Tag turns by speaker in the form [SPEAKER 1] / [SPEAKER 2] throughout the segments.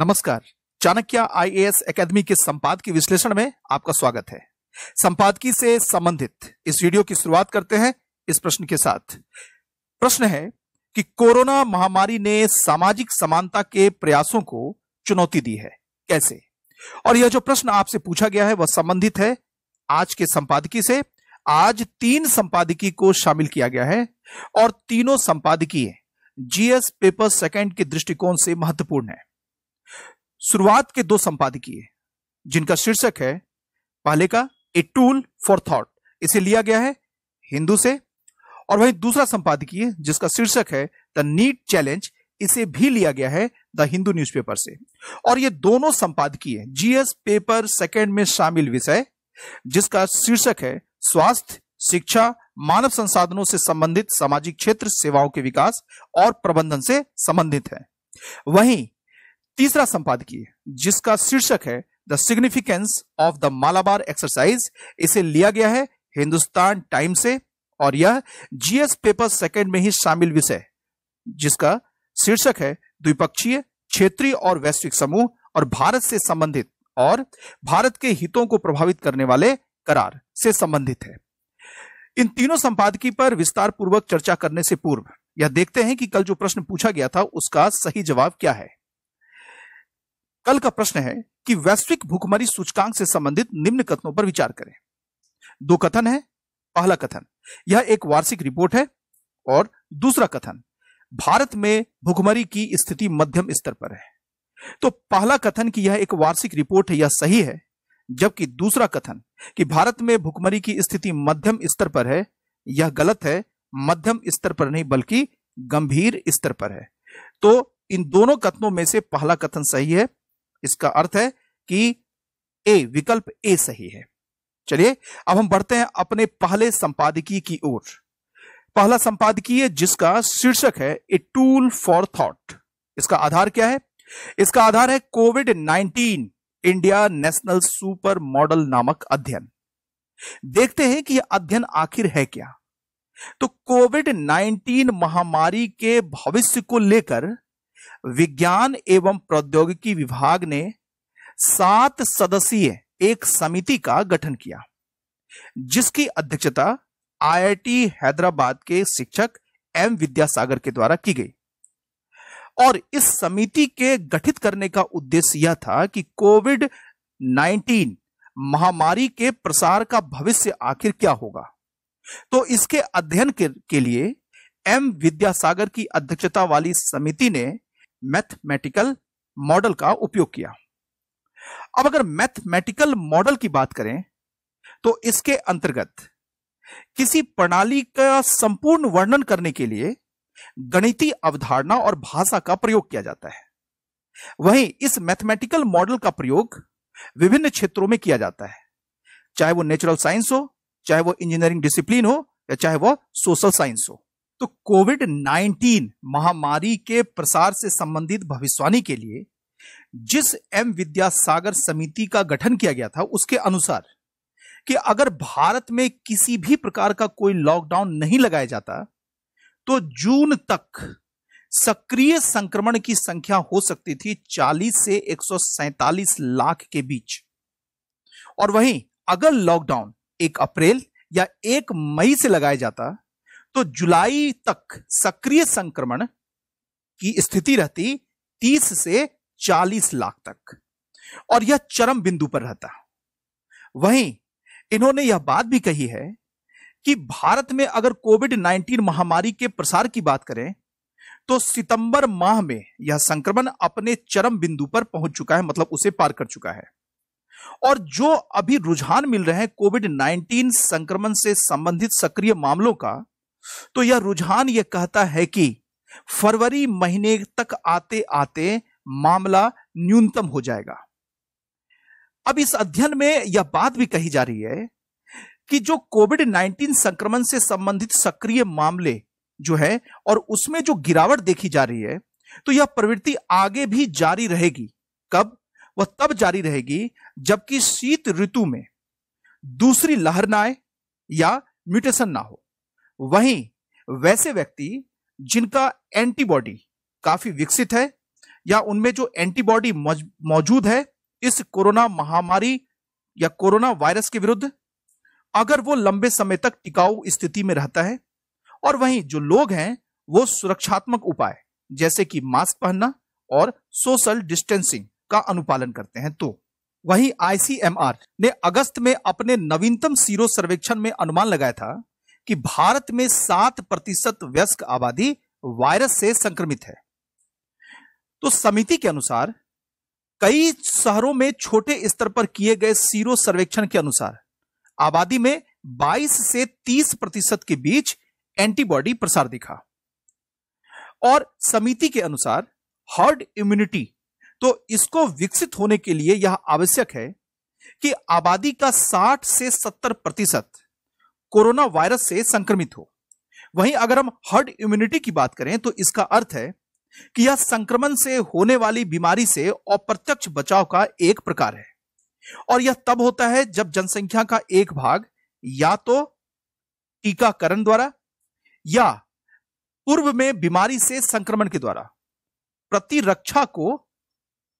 [SPEAKER 1] नमस्कार Chanakya IAS academy के संपादकीय विश्लेषण में आपका स्वागत है संपादकीय से संबंधित इस वीडियो की शुरुआत करते हैं इस प्रश्न के साथ प्रश्न है कि कोरोना महामारी ने सामाजिक समानता के प्रयासों को चुनौती दी है कैसे और यह जो प्रश्न आपसे पूछा गया है वह संबंधित है आज के संपादकीय से आज तीन संपादकीय को शामिल किया गया है और तीनों संपादकीय जीएस पेपर सेकंड के दृष्टिकोण से महत्वपूर्ण है शुरुआत के दो संपादकीय जिनका शीर्षक है पहले का ए टूल फॉर थॉट इसे लिया गया है हिंदू से और वहीं दूसरा संपादकीय जिसका शीर्षक है द नीट चैलेंज इसे भी लिया गया है द हिंदू न्यूज़पेपर से और ये दोनों संपादकीय जीएस पेपर सेकेंड में शामिल विषय जिसका शीर्षक है स्वास्थ्य शिक्षा मानव संसाधनों से संबंधित सामाजिक क्षेत्र सेवाओं के विकास और प्रबंधन से संबंधित है वहीं तीसरा संपादकीय जिसका शीर्षक है the significance of the Malabar exercise इसे लिया गया है हिंदुस्तान टाइम से और यह जीएस पेपर सेकंड में ही शामिल विषय जिसका शीर्षक है द्विपक्षीय क्षेत्रीय और वैश्विक समूह और भारत से संबंधित और भारत के हितों को प्रभावित करने वाले करार से संबंधित है इन तीनों संपादकी पर विस्तार पूर्वक चर्चा करने से पूर्व यह देखते हैं कि कल जो प्रश्न पूछा गया था उसका सही जवाब क्या है कल का प्रश्न है कि वैश्विक भूखमरी सूचकांक से संबंधित निम्न कथनों पर विचार करें दो कथन है पहला कथन यह एक वार्षिक रिपोर्ट है और दूसरा कथन भारत में भूखमरी की स्थिति मध्यम स्तर पर है तो पहला कथन कि यह एक वार्षिक रिपोर्ट है यह सही है जबकि दूसरा कथन कि भारत में भूखमरी की स्थिति मध्यम स्तर पर है यह गलत है मध्यम स्तर पर नहीं बल्कि गंभीर स्तर पर है तो इन दोनों कथनों में से पहला कथन सही है इसका अर्थ है कि ए विकल्प ए सही है चलिए अब हम बढ़ते हैं अपने पहले संपादकीय की ओर पहला संपादकीय जिसका शीर्षक है ए टूल फॉर थॉट इसका आधार क्या है इसका आधार है covid 19 India national super model नामक अध्ययन देखते हैं कि यह अध्ययन आखिर है क्या तो कोविड 19 महामारी के भविष्य को लेकर विज्ञान एवं प्रौद्योगिकी विभाग ने सात सदस्यीय एक समिति का गठन किया जिसकी अध्यक्षता आईआईटी हैदराबाद के शिक्षक एम विद्यासागर के द्वारा की गई और इस समिति के गठित करने का उद्देश्य यह था कि कोविड 19 महामारी के प्रसार का भविष्य आखिर क्या होगा तो इसके अध्ययन के, के लिए एम विद्यासागर की अध्यक्षता वाली समिति ने मैथमेटिकल मॉडल का उपयोग किया अब अगर मैथमेटिकल मॉडल की बात करें तो इसके अंतर्गत किसी प्रणाली का संपूर्ण वर्णन करने के लिए गणितीय अवधारणा और भाषा का प्रयोग किया जाता है वहीं इस मैथमेटिकल मॉडल का प्रयोग विभिन्न क्षेत्रों में किया जाता है चाहे वो नेचुरल साइंस हो चाहे वो इंजीनियरिंग डिसिप्लिन हो या चाहे वो सोशल साइंस हो तो कोविड 19 महामारी के प्रसार से संबंधित भविष्यवाणी के लिए जिस एम विद्यासागर समिति का गठन किया गया था उसके अनुसार कि अगर भारत में किसी भी प्रकार का कोई लॉकडाउन नहीं लगाया जाता तो जून तक सक्रिय संक्रमण की संख्या हो सकती थी 40 से एक लाख के बीच और वहीं अगर लॉकडाउन एक अप्रैल या एक मई से लगाया जाता तो जुलाई तक सक्रिय संक्रमण की स्थिति रहती 30 से 40 लाख तक और यह चरम बिंदु पर रहता वहीं इन्होंने यह बात भी कही है कि भारत में अगर कोविड 19 महामारी के प्रसार की बात करें तो सितंबर माह में यह संक्रमण अपने चरम बिंदु पर पहुंच चुका है मतलब उसे पार कर चुका है और जो अभी रुझान मिल रहे हैं कोविड 19 संक्रमण से संबंधित सक्रिय मामलों का तो यह रुझान यह कहता है कि फरवरी महीने तक आते आते मामला न्यूनतम हो जाएगा अब इस अध्ययन में यह बात भी कही जा रही है कि जो कोविड 19 संक्रमण से संबंधित सक्रिय मामले जो है और उसमें जो गिरावट देखी जा रही है तो यह प्रवृत्ति आगे भी जारी रहेगी कब वह तब जारी रहेगी जबकि शीत ऋतु में दूसरी लहर ना आए या म्यूटेशन ना हो वहीं वैसे व्यक्ति जिनका एंटीबॉडी काफी विकसित है या उनमें जो एंटीबॉडी मौजूद है इस कोरोना महामारी या कोरोना वायरस के विरुद्ध अगर वो लंबे समय तक टिकाऊ स्थिति में रहता है और वहीं जो लोग हैं वो सुरक्षात्मक उपाय जैसे कि मास्क पहनना और सोशल डिस्टेंसिंग का अनुपालन करते हैं तो वहीं आईसीएमआर ने अगस्त में अपने नवीनतम सीरो सर्वेक्षण में अनुमान लगाया था कि भारत में सात प्रतिशत व्यस्क आबादी वायरस से संक्रमित है तो समिति के अनुसार कई शहरों में छोटे स्तर पर किए गए सीरो सर्वेक्षण के अनुसार आबादी में 22 से 30 प्रतिशत के बीच एंटीबॉडी प्रसार दिखा और समिति के अनुसार हर्ड इम्यूनिटी तो इसको विकसित होने के लिए यह आवश्यक है कि आबादी का 60 से 70 प्रतिशत कोरोना वायरस से संक्रमित हो वहीं अगर हम हर्ड इम्यूनिटी की बात करें तो इसका अर्थ है कि यह संक्रमण से होने वाली बीमारी से अप्रत्यक्ष बचाव का एक प्रकार है और यह तब होता है जब जनसंख्या का एक भाग या तो टीकाकरण द्वारा या पूर्व में बीमारी से संक्रमण के द्वारा प्रतिरक्षा को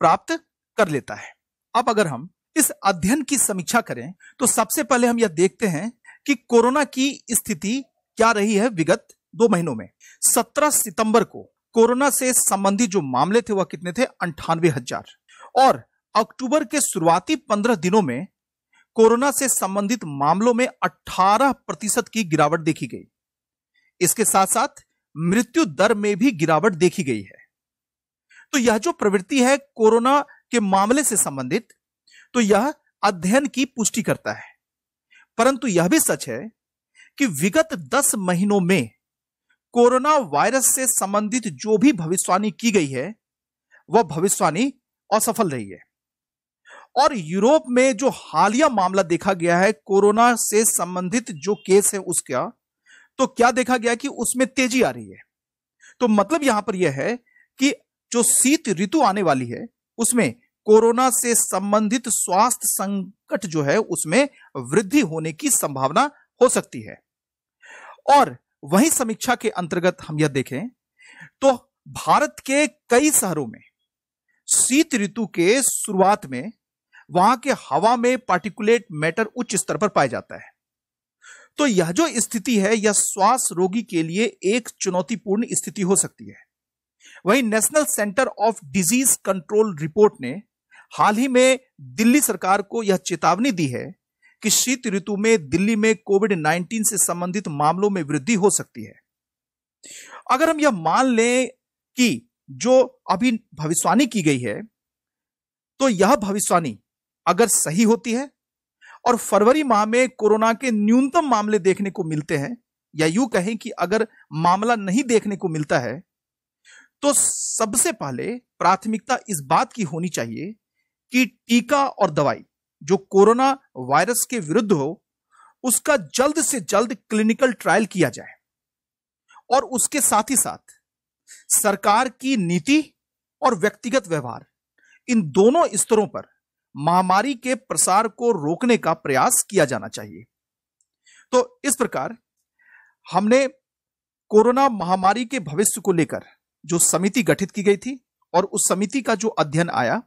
[SPEAKER 1] प्राप्त कर लेता है अब अगर हम इस अध्ययन की समीक्षा करें तो सबसे पहले हम यह देखते हैं कि कोरोना की स्थिति क्या रही है विगत दो महीनों में 17 सितंबर को कोरोना से संबंधित जो मामले थे वह कितने थे अंठानवे हजार और अक्टूबर के शुरुआती पंद्रह दिनों में कोरोना से संबंधित मामलों में 18 प्रतिशत की गिरावट देखी गई इसके साथ साथ मृत्यु दर में भी गिरावट देखी गई है तो यह जो प्रवृत्ति है कोरोना के मामले से संबंधित तो यह अध्ययन की पुष्टि करता है परंतु यह भी सच है कि विगत दस महीनों में कोरोना वायरस से संबंधित जो भी भविष्यवाणी की गई है वह भविष्यवाणी असफल रही है और यूरोप में जो हालिया मामला देखा गया है कोरोना से संबंधित जो केस है उसका तो क्या देखा गया कि उसमें तेजी आ रही है तो मतलब यहां पर यह है कि जो शीत ऋतु आने वाली है उसमें कोरोना से संबंधित स्वास्थ्य संकट जो है उसमें वृद्धि होने की संभावना हो सकती है और वही समीक्षा के अंतर्गत हम यह देखें तो भारत के कई शहरों में शीत ऋतु के शुरुआत में वहां के हवा में पार्टिकुलेट मैटर उच्च स्तर पर पाया जाता है तो यह जो स्थिति है यह श्वास रोगी के लिए एक चुनौतीपूर्ण स्थिति हो सकती है वहीं national centre of disease control report ने हाल ही में दिल्ली सरकार को यह चेतावनी दी है कि शीत ऋतु में दिल्ली में कोविड 19 से संबंधित मामलों में वृद्धि हो सकती है अगर हम यह मान लें कि जो अभी भविष्यवाणी की गई है तो यह भविष्यवाणी अगर सही होती है और फरवरी माह में कोरोना के न्यूनतम मामले देखने को मिलते हैं या यूं कहें कि अगर मामला नहीं देखने को मिलता है तो सबसे पहले प्राथमिकता इस बात की होनी चाहिए कि टीका और दवाई जो कोरोना वायरस के विरुद्ध हो उसका जल्द से जल्द क्लिनिकल ट्रायल किया जाए और उसके साथ ही साथ सरकार की नीति और व्यक्तिगत व्यवहार इन दोनों स्तरों पर महामारी के प्रसार को रोकने का प्रयास किया जाना चाहिए तो इस प्रकार हमने कोरोना महामारी के भविष्य को लेकर जो समिति गठित की गई थी और उस समिति का जो अध्ययन आया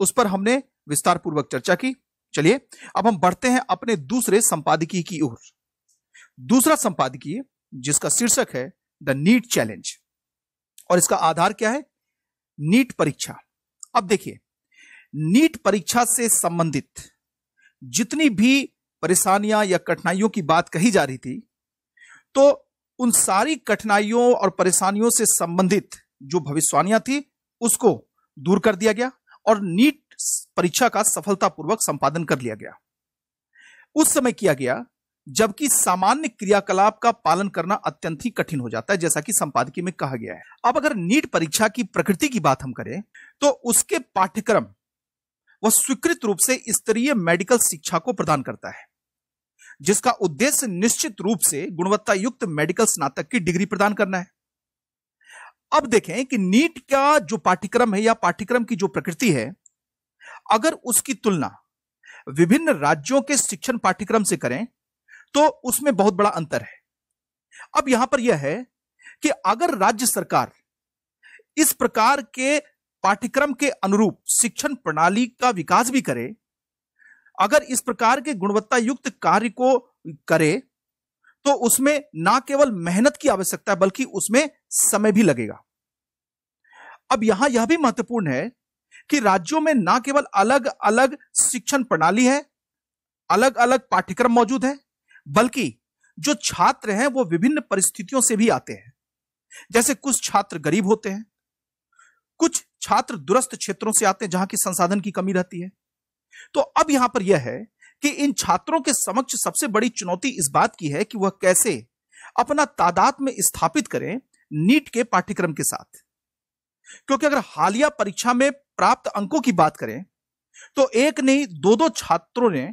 [SPEAKER 1] उस पर हमने विस्तार पूर्वक चर्चा की चलिए अब हम बढ़ते हैं अपने दूसरे संपादकीय की ओर दूसरा संपादकीय जिसका शीर्षक है द नीट चैलेंज और इसका आधार क्या है नीट परीक्षा अब देखिए नीट परीक्षा से संबंधित जितनी भी परेशानियां या कठिनाइयों की बात कही जा रही थी तो उन सारी कठिनाइयों और परेशानियों से संबंधित जो भविष्यवाणियां थी उसको दूर कर दिया गया और नीट परीक्षा का सफलतापूर्वक संपादन कर लिया गया उस समय किया गया जबकि सामान्य क्रियाकलाप का पालन करना अत्यंत ही कठिन हो जाता है जैसा कि संपादकीय में कहा गया है अब अगर नीट परीक्षा की प्रकृति की बात हम करें तो उसके पाठ्यक्रम वह स्वीकृत रूप से स्तरीय मेडिकल शिक्षा को प्रदान करता है जिसका उद्देश्य निश्चित रूप से गुणवत्ता युक्त मेडिकल स्नातक की डिग्री प्रदान करना है अब देखें कि नीट का जो पाठ्यक्रम है या पाठ्यक्रम की जो प्रकृति है अगर उसकी तुलना विभिन्न राज्यों के शिक्षण पाठ्यक्रम से करें तो उसमें बहुत बड़ा अंतर है अब यहां पर यह है कि अगर राज्य सरकार इस प्रकार के पाठ्यक्रम के अनुरूप शिक्षण प्रणाली का विकास भी करे अगर इस प्रकार के गुणवत्ता युक्त कार्य को करे तो उसमें ना केवल मेहनत की आवश्यकता है बल्कि उसमें समय भी लगेगा अब यहां यह भी महत्वपूर्ण है कि राज्यों में ना केवल अलग अलग शिक्षण प्रणाली है अलग अलग पाठ्यक्रम मौजूद है बल्कि जो छात्र हैं वो विभिन्न परिस्थितियों से भी आते हैं जैसे कुछ छात्र गरीब होते हैं कुछ छात्र दुरस्त क्षेत्रों से आते हैं जहां की संसाधन की कमी रहती है तो अब यहां पर यह है कि इन छात्रों के समक्ष सबसे बड़ी चुनौती इस बात की है कि वह कैसे अपना तादाद में स्थापित करें नीट के पाठ्यक्रम के साथ क्योंकि अगर हालिया परीक्षा में प्राप्त अंकों की बात करें तो एक नहीं दो दो छात्रों ने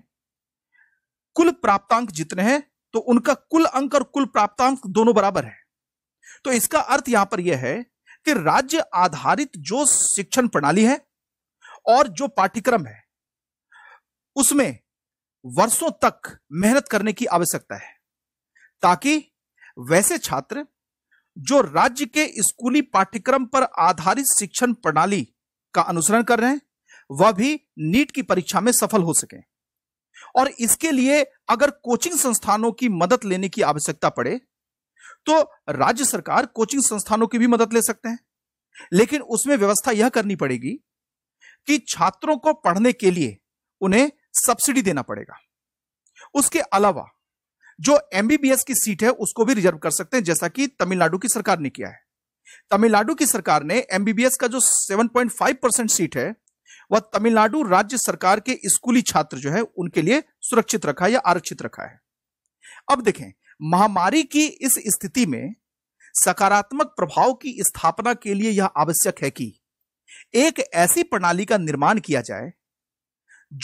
[SPEAKER 1] कुल प्राप्तांक जितने हैं तो उनका कुल अंक और कुल प्राप्तांक दोनों बराबर है तो इसका अर्थ यहां पर यह है कि राज्य आधारित जो शिक्षण प्रणाली है और जो पाठ्यक्रम है उसमें वर्षों तक मेहनत करने की आवश्यकता है ताकि वैसे छात्र जो राज्य के स्कूली पाठ्यक्रम पर आधारित शिक्षण प्रणाली का अनुसरण कर रहे हैं वह भी नीट की परीक्षा में सफल हो सके और इसके लिए अगर कोचिंग संस्थानों की मदद लेने की आवश्यकता पड़े तो राज्य सरकार कोचिंग संस्थानों की भी मदद ले सकते हैं लेकिन उसमें व्यवस्था यह करनी पड़ेगी कि छात्रों को पढ़ने के लिए उन्हें सब्सिडी देना पड़ेगा उसके अलावा जो एमबीबीएस की सीट है उसको भी रिजर्व कर सकते हैं जैसा कि तमिलनाडु की सरकार ने किया है तमिलनाडु की सरकार ने एमबीबीएस का जो 7.5 परसेंट सीट है वह तमिलनाडु राज्य सरकार के स्कूली छात्र जो है उनके लिए सुरक्षित रखा है या आरक्षित रखा है अब देखें महामारी की इस स्थिति में सकारात्मक प्रभाव की स्थापना के लिए यह आवश्यक है कि एक ऐसी प्रणाली का निर्माण किया जाए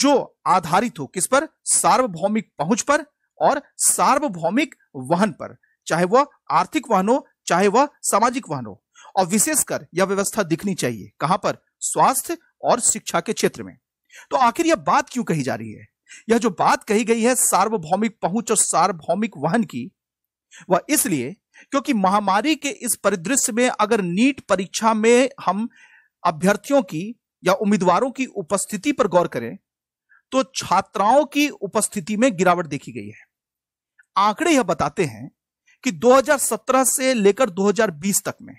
[SPEAKER 1] जो आधारित हो किस पर सार्वभौमिक पहुंच पर और सार्वभौमिक वाहन पर चाहे वह आर्थिक वाहन हो चाहे वह सामाजिक वाहन हो और विशेषकर यह व्यवस्था दिखनी चाहिए कहां पर स्वास्थ्य और शिक्षा के क्षेत्र में तो आखिर यह बात क्यों कही जा रही है यह जो बात कही गई है सार्वभौमिक पहुंच और सार्वभौमिक वाहन की वह इसलिए क्योंकि महामारी के इस परिदृश्य में अगर नीट परीक्षा में हम अभ्यर्थियों की या उम्मीदवारों की उपस्थिति पर गौर करें तो छात्राओं की उपस्थिति में गिरावट देखी गई है आंकड़े यह बताते हैं कि 2017 से लेकर 2020 तक में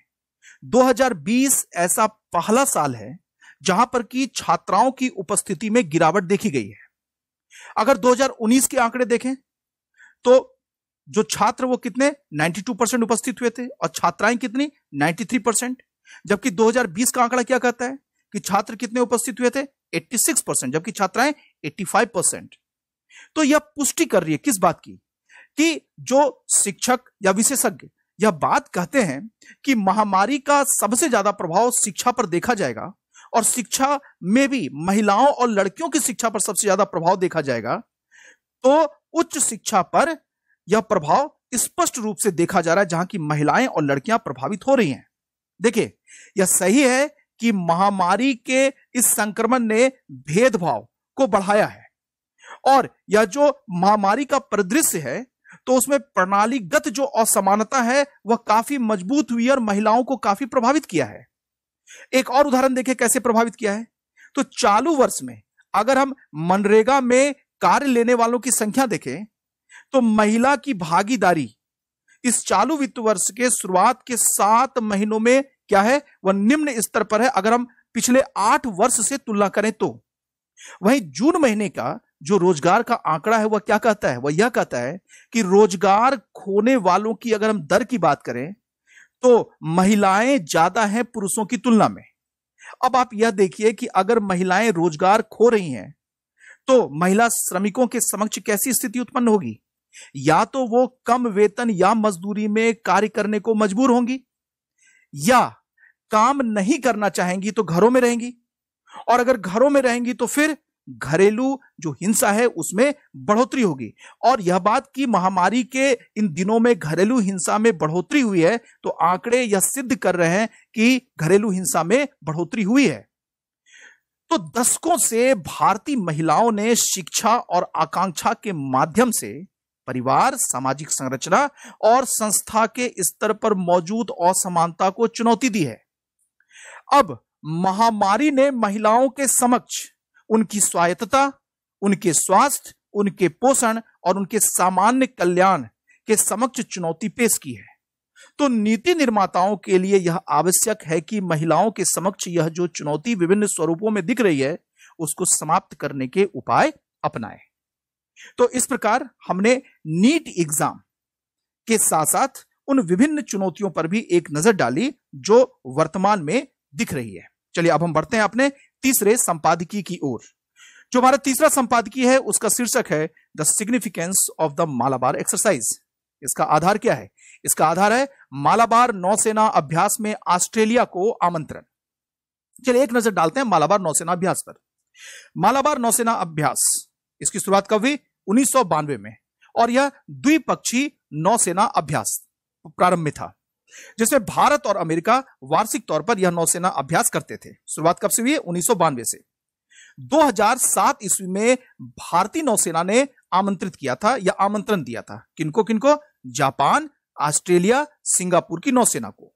[SPEAKER 1] 2020 ऐसा पहला साल है जहां पर की छात्राओं की उपस्थिति में गिरावट देखी गई है अगर 2019 के आंकड़े देखें तो जो छात्र वो कितने 92 परसेंट उपस्थित हुए थे और छात्राएं कितनी 93 परसेंट जबकि 2020 का आंकड़ा क्या कहता है कि छात्र कितने उपस्थित हुए थे 86 परसेंट जबकि छात्राएं 85 परसेंट तो यह पुष्टि कर रही है किस बात की कि जो शिक्षक या विशेषज्ञ यह बात कहते हैं कि महामारी का सबसे ज्यादा प्रभाव शिक्षा पर देखा जाएगा और शिक्षा में भी महिलाओं और लड़कियों की शिक्षा पर सबसे ज्यादा प्रभाव देखा जाएगा तो उच्च शिक्षा पर यह प्रभाव स्पष्ट रूप से देखा जा रहा है जहां की महिलाएं और लड़कियां प्रभावित हो रही हैं देखिए यह सही है कि महामारी के इस संक्रमण ने भेदभाव को बढ़ाया है और यह जो महामारी का परिदृश्य है तो उसमें प्रणालीगत जो असमानता है वह काफी मजबूत हुई और महिलाओं को काफी प्रभावित किया है एक और उदाहरण देखे कैसे प्रभावित किया है तो चालू वर्ष में अगर हम मनरेगा में कार्य लेने वालों की संख्या देखें तो महिला की भागीदारी इस चालू वित्त वर्ष के शुरुआत के सात महीनों में क्या है वह निम्न स्तर पर है अगर हम पिछले आठ वर्ष से तुलना करें तो वहीं जून महीने का जो रोजगार का आंकड़ा है वह क्या कहता है वह यह कहता है कि रोजगार खोने वालों की अगर हम दर की बात करें तो महिलाएं ज्यादा हैं पुरुषों की तुलना में अब आप यह देखिए कि अगर महिलाएं रोजगार खो रही हैं तो महिला श्रमिकों के समक्ष कैसी स्थिति उत्पन्न होगी या तो वो कम वेतन या मजदूरी में कार्य करने को मजबूर होंगी या काम नहीं करना चाहेंगी तो घरों में रहेंगी और अगर घरों में रहेंगी तो फिर घरेलू जो हिंसा है उसमें बढ़ोतरी होगी और यह बात कि महामारी के इन दिनों में घरेलू हिंसा में बढ़ोतरी हुई है तो आंकड़े यह सिद्ध कर रहे हैं कि घरेलू हिंसा में बढ़ोतरी हुई है तो दशकों से भारतीय महिलाओं ने शिक्षा और आकांक्षा के माध्यम से परिवार सामाजिक संरचना और संस्था के स्तर पर मौजूद असमानता को चुनौती दी है अब महामारी ने महिलाओं के समक्ष उनकी स्वायत्तता उनके स्वास्थ्य उनके पोषण और उनके सामान्य कल्याण के समक्ष चुनौती पेश की है तो नीति निर्माताओं के लिए यह आवश्यक है कि महिलाओं के समक्ष यह जो चुनौती विभिन्न स्वरूपों में दिख रही है उसको समाप्त करने के उपाय अपनाएं तो इस प्रकार हमने नीट एग्जाम के साथ साथ उन विभिन्न चुनौतियों पर भी एक नजर डाली जो वर्तमान में दिख रही है चलिए अब हम बढ़ते हैं अपने तीसरे संपादकीय की ओर जो हमारा तीसरा संपादकीय है उसका शीर्षक है the significance of the Malabar exercise इसका आधार क्या है इसका आधार है मालाबार नौसेना अभ्यास में ऑस्ट्रेलिया को आमंत्रण चलिए एक नजर डालते हैं मालाबार नौसेना अभ्यास पर मालाबार नौसेना अभ्यास इसकी शुरुआत कब हुई उन्नीस में और यह द्विपक्षीय नौसेना अभ्यास प्रारंभ में था जिसमें भारत और अमेरिका वार्षिक तौर पर यह नौसेना अभ्यास करते थे शुरुआत कब से हुई है उन्नीस से 2007 ईस्वी में भारतीय नौसेना ने आमंत्रित किया था या आमंत्रण दिया था किनको किनको जापान ऑस्ट्रेलिया सिंगापुर की नौसेना को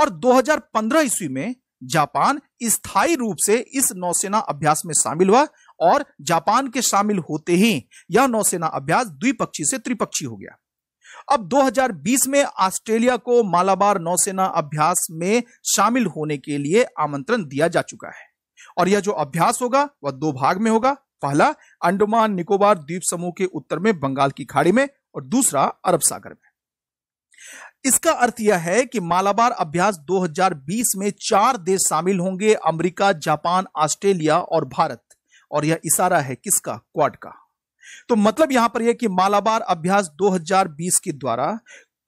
[SPEAKER 1] और 2015 ईस्वी में जापान स्थायी रूप से इस नौसेना अभ्यास में शामिल हुआ और जापान के शामिल होते ही यह नौसेना अभ्यास द्विपक्षीय से त्रिपक्षीय हो गया अब 2020 में ऑस्ट्रेलिया को मालाबार नौसेना अभ्यास में शामिल होने के लिए आमंत्रण दिया जा चुका है और यह जो अभ्यास होगा वह दो भाग में होगा पहला अंडमान निकोबार द्वीप समूह के उत्तर में बंगाल की खाड़ी में और दूसरा अरब सागर में इसका अर्थ यह है कि मालाबार अभ्यास 2020 में चार देश शामिल होंगे अमेरिका जापान ऑस्ट्रेलिया और भारत और यह इशारा है किसका क्वाड का तो मतलब यहां पर यह कि मालाबार अभ्यास 2020 के द्वारा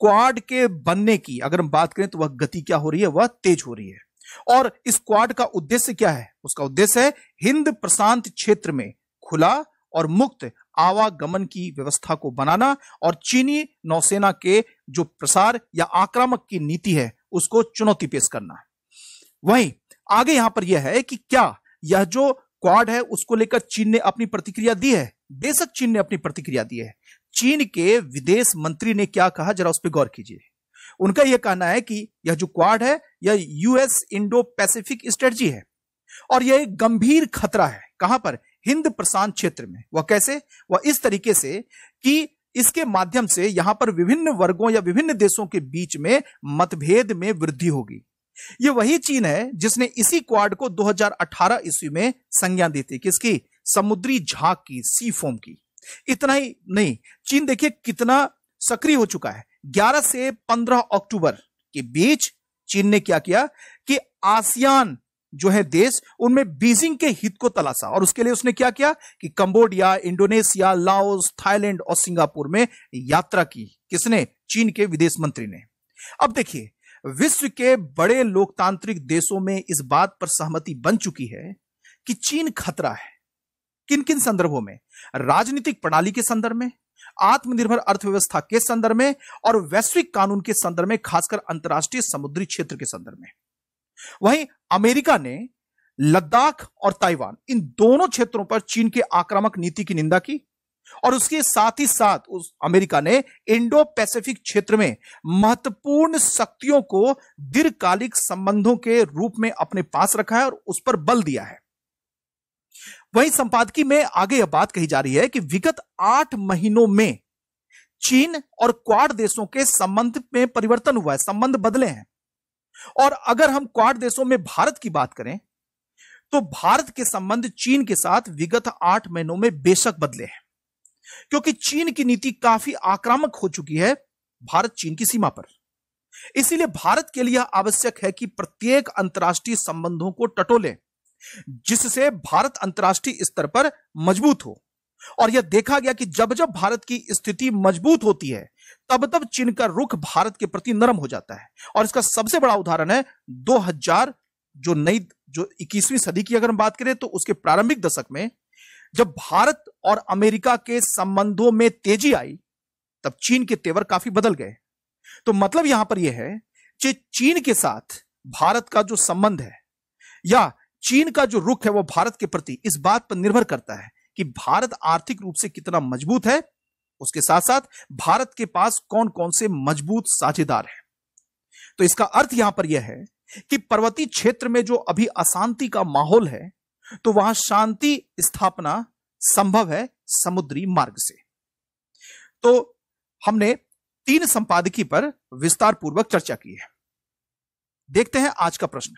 [SPEAKER 1] क्वाड के बनने की अगर हम बात करें तो वह गति क्या हो रही है वह तेज हो रही है और इस क्वाड का उद्देश्य क्या है उसका उद्देश्य है हिंद प्रशांत क्षेत्र में खुला और मुक्त आवागमन की व्यवस्था को बनाना और चीनी नौसेना के जो प्रसार या आक्रामक की नीति है उसको चुनौती पेश करना वहीं आगे यहां पर यह है कि क्या यह जो क्वाड है उसको लेकर चीन ने अपनी प्रतिक्रिया दी है बेशक चीन ने अपनी प्रतिक्रिया दी है चीन के विदेश मंत्री ने क्या कहा जरा उस पर गौर कीजिए उनका यह कहना है कि यह जो क्वाड है यह यूएस इंडो पैसिफिक स्ट्रेटजी है और यह एक गंभीर खतरा है कहां पर हिंद प्रशांत क्षेत्र में वह कैसे वह इस तरीके से कि इसके माध्यम से यहां पर विभिन्न वर्गों या विभिन्न देशों के बीच में मतभेद में वृद्धि होगी यह वही चीन है जिसने इसी क्वाड को 2018 ईस्वी में संज्ञा दी थी किसकी समुद्री झाक की सी फोम की इतना ही नहीं चीन देखिए कितना सक्रिय हो चुका है 11 से 15 अक्टूबर के बीच चीन ने क्या किया कि आसियान जो है देश उनमें बीजिंग के हित को तलाशा और उसके लिए उसने क्या किया कि कंबोडिया इंडोनेशिया लाओस थाईलैंड और सिंगापुर में यात्रा की किसने चीन के विदेश मंत्री ने अब देखिए विश्व के बड़े लोकतांत्रिक देशों में इस बात पर सहमति बन चुकी है कि चीन खतरा है किन किन संदर्भों में राजनीतिक प्रणाली के संदर्भ में आत्मनिर्भर अर्थव्यवस्था के संदर्भ में और वैश्विक कानून के संदर्भ में खासकर अंतर्राष्ट्रीय समुद्री क्षेत्र के संदर्भ में वहीं अमेरिका ने लद्दाख और ताइवान इन दोनों क्षेत्रों पर चीन के आक्रामक नीति की निंदा की और उसके साथ ही साथ उस अमेरिका ने इंडो पैसिफिक क्षेत्र में महत्वपूर्ण शक्तियों को दीर्घकालिक संबंधों के रूप में अपने पास रखा है और उस पर बल दिया है वहीं संपादकी में आगे यह बात कही जा रही है कि विगत आठ महीनों में चीन और क्वाड देशों के संबंध में परिवर्तन हुआ है संबंध बदले हैं और अगर हम क्वाड देशों में भारत की बात करें तो भारत के संबंध चीन के साथ विगत आठ महीनों में बेशक बदले हैं क्योंकि चीन की नीति काफी आक्रामक हो चुकी है भारत चीन की सीमा पर इसीलिए भारत के लिए आवश्यक है कि प्रत्येक अंतर्राष्ट्रीय संबंधों को टटोले जिससे भारत अंतर्राष्ट्रीय स्तर पर मजबूत हो और यह देखा गया कि जब जब भारत की स्थिति मजबूत होती है तब तब चीन का रुख भारत के प्रति नरम हो जाता है और इसका सबसे बड़ा उदाहरण है 2000 जो नई जो 21वीं सदी की अगर हम बात करें तो उसके प्रारंभिक दशक में जब भारत और अमेरिका के संबंधों में तेजी आई तब चीन के तेवर काफी बदल गए तो मतलब यहां पर यह है कि चीन के साथ भारत का जो संबंध है या चीन का जो रुख है वो भारत के प्रति इस बात पर निर्भर करता है कि भारत आर्थिक रूप से कितना मजबूत है उसके साथ साथ भारत के पास कौन कौन से मजबूत साझेदार हैं तो इसका अर्थ यहां पर यह है कि पर्वतीय क्षेत्र में जो अभी अशांति का माहौल है तो वहां शांति स्थापना संभव है समुद्री मार्ग से तो हमने तीन संपादकी पर विस्तार पूर्वक चर्चा की है देखते हैं आज का प्रश्न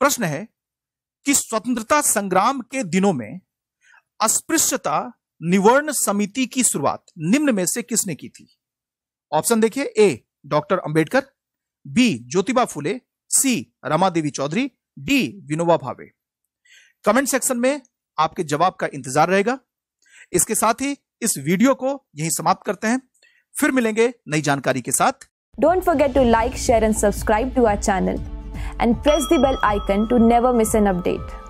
[SPEAKER 1] प्रश्न है कि स्वतंत्रता संग्राम के दिनों में अस्पृश्यता निवर्ण समिति की शुरुआत निम्न में से किसने की थी ऑप्शन देखिए A doctor Ambedkar B Jyotiba Phule C Rama Devi Chaudhary D Vinoba Bhave comment section में आपके जवाब का इंतजार रहेगा इसके साथ ही इस वीडियो को यहीं समाप्त करते हैं फिर मिलेंगे नई जानकारी के साथ don't forget to like share and subscribe to our channel and press the bell icon to never miss an update.